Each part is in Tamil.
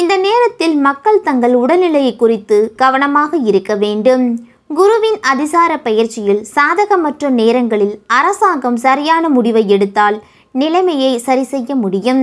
இந்த நேரத்தில் மக்கள் தங்கள் உடல்நிலையை குறித்து கவனமாக இருக்க வேண்டும் குருவின் அதிசார பயிற்சியில் சாதகமற்ற நேரங்களில் அரசாங்கம் சரியான முடிவை எடுத்தால் நிலைமையை சரி செய்ய முடியும்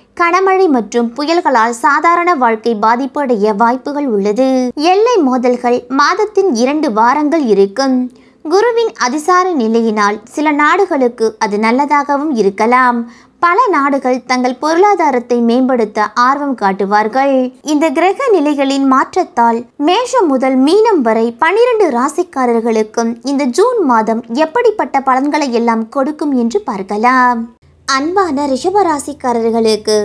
கனமழை மற்றும் புயல்களால் சாதாரண வாழ்க்கை பாதிப்படைய வாய்ப்புகள் உள்ளது எல்லை மோதல்கள் மாதத்தின் இரண்டு வாரங்கள் இருக்கும் குருவின் அதிசார நிலையினால் சில நாடுகளுக்கு அது நல்லதாகவும் இருக்கலாம் பல நாடுகள் தங்கள் பொருளாதாரத்தை மேம்படுத்த ஆர்வம் காட்டுவார்கள் இந்த கிரக நிலைகளின் மாற்றத்தால் மேஷம் முதல் மீனம் வரை பனிரெண்டு ராசிக்காரர்களுக்கும் இந்த ஜூன் மாதம் எப்படிப்பட்ட பலன்களை எல்லாம் கொடுக்கும் என்று பார்க்கலாம் அன்பான ரிஷபராசிக்காரர்களுக்கு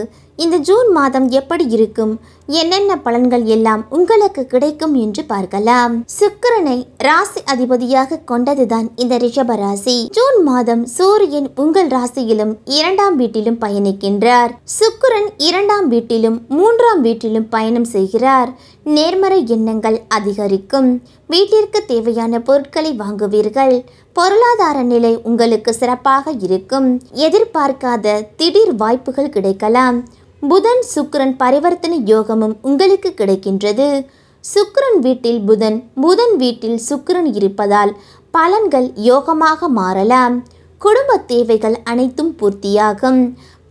இந்த ஜூன் மாதம் எப்படி இருக்கும் என்னென்ன பலன்கள் எல்லாம் உங்களுக்கு கிடைக்கும் என்று பார்க்கலாம் சுக்கரனை ராசி அதிபதியாக கொண்டதுதான் இந்த ரிஷப ராசி ஜூன் மாதம் சூரியன் உங்கள் ராசியிலும் இரண்டாம் வீட்டிலும் பயணிக்கின்றார் சுக்கரன் இரண்டாம் வீட்டிலும் மூன்றாம் வீட்டிலும் பயணம் செய்கிறார் நேர்மறை எண்ணங்கள் அதிகரிக்கும் வீட்டிற்கு தேவையான பொருட்களை வாங்குவீர்கள் பொருளாதார நிலை உங்களுக்கு சிறப்பாக இருக்கும் எதிர்பார்க்காத திடீர் வாய்ப்புகள் கிடைக்கலாம் புதன் சுக்கரன் பரிவர்த்தனை யோகமும் உங்களுக்கு கிடைக்கின்றது சுக்கரன் வீட்டில் புதன் புதன் வீட்டில் சுக்கரன் இருப்பதால் பலன்கள் யோகமாக மாறலாம் குடும்ப தேவைகள் அனைத்தும் பூர்த்தியாகும்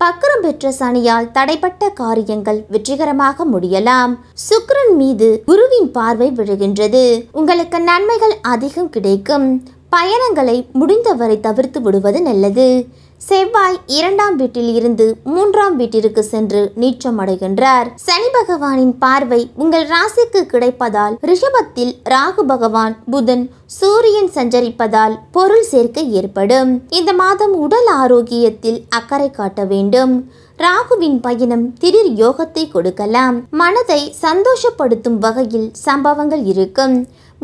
பக்கரம் பெற்ற சனியால் தடைப்பட்ட காரியங்கள் வெற்றிகரமாக முடியலாம் சுக்கரன் மீது குருவின் பார்வை விழுகின்றது உங்களுக்கு நன்மைகள் அதிகம் கிடைக்கும் பயணங்களை முடிந்தவரை தவிர்த்து விடுவது நல்லது செவ்வாய் இரண்டாம் வீட்டில் இருந்து மூன்றாம் வீட்டிற்கு சென்று நீச்சம் அடைகின்றார் சனி பகவானின் பார்வை உங்கள் ராசிக்கு கிடைப்பதால் ரிஷபத்தில் ராகு பகவான் புதன் சூரியன் சஞ்சரிப்பதால் பொருள் சேர்க்கை ஏற்படும் இந்த மாதம் உடல் ஆரோக்கியத்தில் அக்கறை காட்ட வேண்டும் ராகுவின் பயணம் திடீர் யோகத்தை கொடுக்கலாம் மனதை சந்தோஷப்படுத்தும் வகையில் சம்பவங்கள் இருக்கும்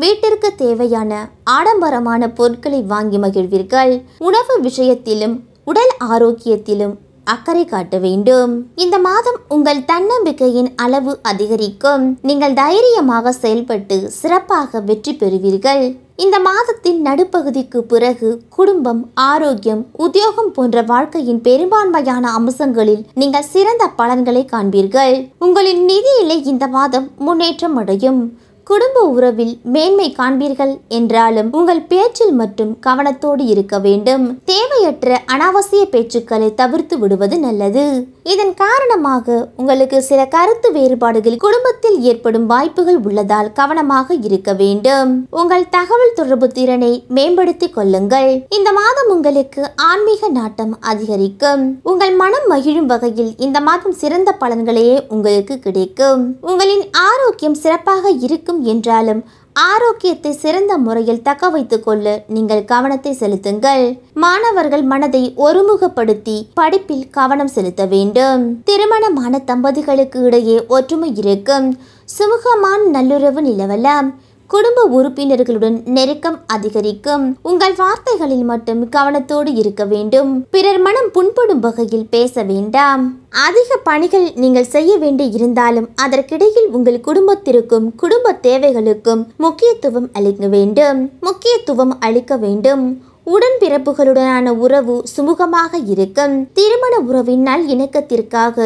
வீட்டிற்கு தேவையான ஆடம்பரமான பொருட்களை வாங்கி மகிழ்வீர்கள் உணவு விஷயத்திலும் உடல் ஆரோக்கியத்திலும் அக்கறை காட்ட வேண்டும் இந்த மாதம் உங்கள் தன்னம்பிக்கையின் அளவு அதிகரிக்கும் நீங்கள் தைரியமாக செயல்பட்டு சிறப்பாக வெற்றி பெறுவீர்கள் இந்த மாதத்தின் நடுப்பகுதிக்கு பிறகு குடும்பம் ஆரோக்கியம் உத்தியோகம் போன்ற வாழ்க்கையின் பெரும்பான்மையான அம்சங்களில் நீங்கள் சிறந்த பலன்களை காண்பீர்கள் உங்களின் நிதியிலே இந்த மாதம் முன்னேற்றம் அடையும் குடும்ப உறவில் மேன்மை காண்பீர்கள் என்றாலும் உங்கள் பேச்சில் மட்டும் கவனத்தோடு இருக்க வேண்டும் தேவையற்ற அனாவசிய பேச்சுக்களை தவிர்த்து விடுவது நல்லது இதன் காரணமாக உங்களுக்கு சில கருத்து வேறுபாடுகள் குடும்பத்தில் ஏற்படும் வாய்ப்புகள் உள்ளதால் கவனமாக இருக்க வேண்டும் உங்கள் தகவல் தொடர்பு திறனை மேம்படுத்திக் கொள்ளுங்கள் இந்த மாதம் உங்களுக்கு ஆன்மீக நாட்டம் அதிகரிக்கும் உங்கள் மனம் மகிழும் வகையில் இந்த மாதம் சிறந்த பலன்களையே உங்களுக்கு கிடைக்கும் உங்களின் ஆரோக்கியம் சிறப்பாக இருக்கும் இருக்கும் என்றாலும் ஆரோக்கியத்தை சிறந்த முறையில் தக்க கொள்ள நீங்கள் கவனத்தை செலுத்துங்கள் மாணவர்கள் மனதை ஒருமுகப்படுத்தி படிப்பில் கவனம் செலுத்த வேண்டும் திருமணமான தம்பதிகளுக்கு இடையே ஒற்றுமை இருக்கும் சுமூகமான நல்லுறவு நிலவலாம் குடும்ப உறுப்பினர்களுடன் நெருக்கம் அதிகரிக்கும் உங்கள் வார்த்தைகளில் மட்டும் கவனத்தோடு இருக்க வேண்டும் பிறர் மனம் புண்படும் வகையில் பேச வேண்டாம் அதிக பணிகள் நீங்கள் செய்ய வேண்டி இருந்தாலும் அதற்கிடையில் உங்கள் குடும்பத்திற்கும் குடும்ப தேவைகளுக்கும் முக்கியத்துவம் அளிக்க வேண்டும் முக்கியத்துவம் அளிக்க வேண்டும் உடன்பிறப்புகளுடனான உறவு சுமூகமாக இருக்கும் திருமண உறவின் நல் இணக்கத்திற்காக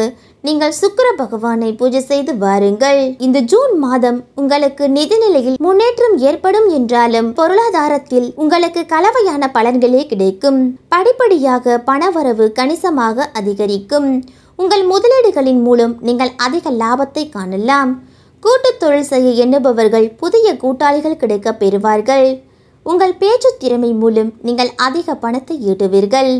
நீங்கள் சுக்கர பகவானை பூஜை செய்து வாருங்கள் இந்த ஜூன் மாதம் உங்களுக்கு நிதிநிலையில் முன்னேற்றம் ஏற்படும் என்றாலும் பொருளாதாரத்தில் உங்களுக்கு கலவையான பலன்களே கிடைக்கும் படிப்படியாக பணவரவு கணிசமாக அதிகரிக்கும் உங்கள் முதலீடுகளின் மூலம் நீங்கள் அதிக லாபத்தை காணலாம் கூட்டு தொழில் செய்ய எண்ணுபவர்கள் புதிய கூட்டாளிகள் கிடைக்க பெறுவார்கள் உங்கள் பேச்சு திறமை மூலம் நீங்கள் அதிக பணத்தை ஈட்டுவீர்கள்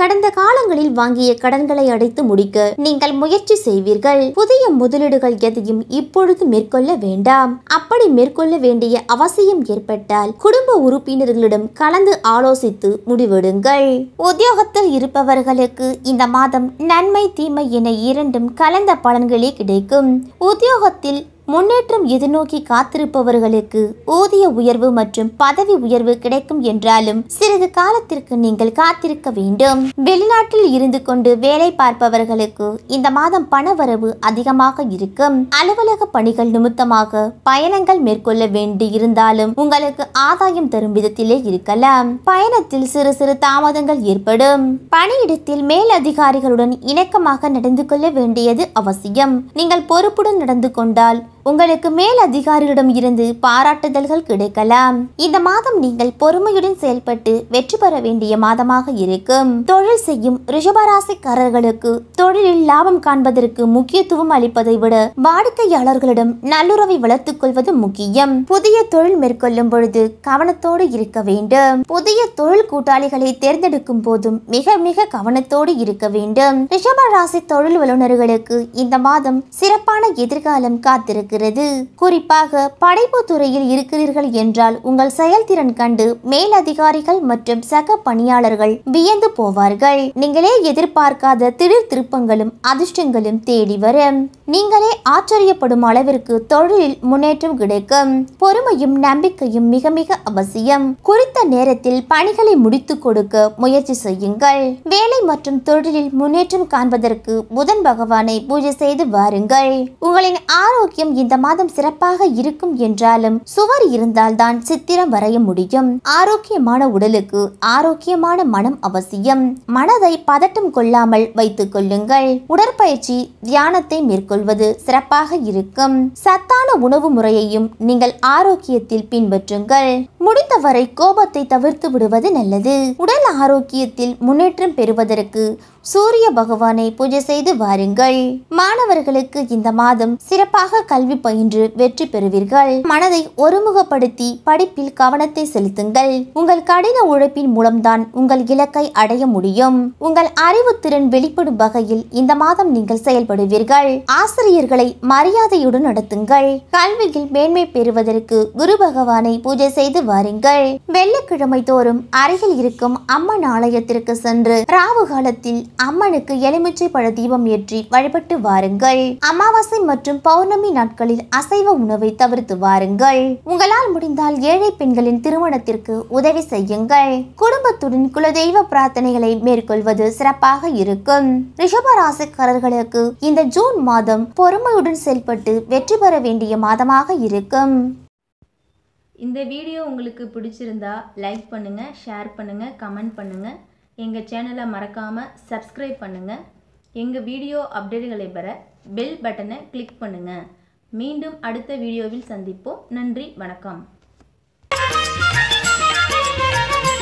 கடந்த காலங்களில் வாங்கிய கடன்களை அடைத்து முடிக்க நீங்கள் முயற்சி செய்வீர்கள் புதிய முதலீடுகள் எதையும் இப்பொழுது மேற்கொள்ள வேண்டாம் அப்படி மேற்கொள்ள வேண்டிய அவசியம் ஏற்பட்டால் குடும்ப உறுப்பினர்களிடம் கலந்து ஆலோசித்து முடிவெடுங்கள் உத்தியோகத்தில் இருப்பவர்களுக்கு இந்த மாதம் நன்மை தீமை என இரண்டும் கலந்த பலன்களே கிடைக்கும் உத்தியோகத்தில் முன்னேற்றம் எதிர்நோக்கி காத்திருப்பவர்களுக்கு ஊதிய உயர்வு மற்றும் பதவி உயர்வு கிடைக்கும் என்றாலும் சிறிது காலத்திற்கு நீங்கள் காத்திருக்க வேண்டும் வெளிநாட்டில் இருந்து கொண்டு வேலை பார்ப்பவர்களுக்கு இந்த மாதம் பண வரவு அதிகமாக இருக்கும் அலுவலக பணிகள் நிமித்தமாக பயணங்கள் மேற்கொள்ள வேண்டி இருந்தாலும் உங்களுக்கு ஆதாயம் தரும் விதத்திலே இருக்கலாம் பயணத்தில் சிறு சிறு தாமதங்கள் ஏற்படும் பணியிடத்தில் மேல் அதிகாரிகளுடன் இணக்கமாக நடந்து கொள்ள வேண்டியது அவசியம் நீங்கள் பொறுப்புடன் நடந்து கொண்டால் உங்களுக்கு மேல் அதிகாரிகளிடம் இருந்து பாராட்டுதல்கள் கிடைக்கலாம் இந்த மாதம் நீங்கள் பொறுமையுடன் செயல்பட்டு வெற்றி பெற வேண்டிய மாதமாக இருக்கும் தொழில் செய்யும் ரிஷபராசிக்காரர்களுக்கு தொழிலில் லாபம் காண்பதற்கு முக்கியத்துவம் அளிப்பதை விட வாடிக்கையாளர்களிடம் நல்லுறவை வளர்த்துக் கொள்வது முக்கியம் புதிய தொழில் மேற்கொள்ளும் பொழுது கவனத்தோடு இருக்க வேண்டும் புதிய தொழில் கூட்டாளிகளை தேர்ந்தெடுக்கும் போதும் மிக மிக கவனத்தோடு இருக்க வேண்டும் ரிஷபராசி ராசி தொழில் வல்லுநர்களுக்கு இந்த மாதம் சிறப்பான எதிர்காலம் காத்திருக்கு இருக்கிறது குறிப்பாக படைப்பு துறையில் இருக்கிறீர்கள் என்றால் உங்கள் செயல்திறன் கண்டு மேலதிகாரிகள் மற்றும் சக பணியாளர்கள் வியந்து போவார்கள் நீங்களே எதிர்பார்க்காத திடீர் திருப்பங்களும் அதிர்ஷ்டங்களும் தேடி வரும் நீங்களே ஆச்சரியப்படும் அளவிற்கு தொழிலில் முன்னேற்றம் கிடைக்கும் பொறுமையும் நம்பிக்கையும் மிக மிக அவசியம் குறித்த நேரத்தில் பணிகளை முடித்து கொடுக்க முயற்சி செய்யுங்கள் வேலை மற்றும் தொழிலில் முன்னேற்றம் காண்பதற்கு புதன் பகவானை பூஜை செய்து வாருங்கள் உங்களின் ஆரோக்கியம் இந்த மாதம் சிறப்பாக இருக்கும் என்றாலும் சுவர் இருந்தால்தான் சித்திரம் வரைய முடியும் ஆரோக்கியமான உடலுக்கு ஆரோக்கியமான மனம் அவசியம் மனதை பதட்டம் கொள்ளாமல் வைத்துக் கொள்ளுங்கள் உடற்பயிற்சி தியானத்தை மேற்கொள்வது சிறப்பாக இருக்கும் சத்தான உணவு முறையையும் நீங்கள் ஆரோக்கியத்தில் பின்பற்றுங்கள் முடிந்தவரை கோபத்தை தவிர்த்து விடுவது நல்லது உடல் ஆரோக்கியத்தில் முன்னேற்றம் பெறுவதற்கு சூரிய பகவானை பூஜை செய்து வாருங்கள் மாணவர்களுக்கு இந்த மாதம் சிறப்பாக கல்வி பயின்று வெற்றி பெறுவீர்கள் மனதை ஒருமுகப்படுத்தி படிப்பில் கவனத்தை செலுத்துங்கள் உங்கள் கடின உழைப்பின் மூலம்தான் உங்கள் இலக்கை அடைய முடியும் உங்கள் அறிவுத்திறன் வெளிப்படும் வகையில் இந்த மாதம் நீங்கள் செயல்படுவீர்கள் ஆசிரியர்களை மரியாதையுடன் நடத்துங்கள் கல்வியில் மேன்மை பெறுவதற்கு குரு பகவானை பூஜை செய்து வாருங்கள் வெள்ளிக்கிழமை தோறும் அருகில் இருக்கும் அம்மன் ஆலயத்திற்கு சென்று ராவு காலத்தில் அம்மனுக்கு எலுமிச்சை பழ தீபம் ஏற்றி வழிபட்டு வாருங்கள் அமாவாசை மற்றும் பௌர்ணமி நாட்களில் அசைவ உணவை தவிர்த்து வாருங்கள் உங்களால் முடிந்தால் ஏழை பெண்களின் திருமணத்திற்கு உதவி செய்யுங்கள் குடும்பத்துடன் குலதெய்வ பிரார்த்தனைகளை மேற்கொள்வது சிறப்பாக இருக்கும் ரிஷபராசிக்காரர்களுக்கு இந்த ஜூன் மாதம் பொறுமையுடன் செயல்பட்டு வெற்றி பெற வேண்டிய மாதமாக இருக்கும் இந்த வீடியோ உங்களுக்கு பிடிச்சிருந்தா லைக் பண்ணுங்கள் ஷேர் பண்ணுங்கள் கமெண்ட் பண்ணுங்கள் எங்கள் சேனலை மறக்காமல் சப்ஸ்கிரைப் பண்ணுங்கள் எங்கள் வீடியோ அப்டேட்டுகளை பெற பெல் பட்டனை கிளிக் பண்ணுங்கள் மீண்டும் அடுத்த வீடியோவில் சந்திப்போம் நன்றி வணக்கம்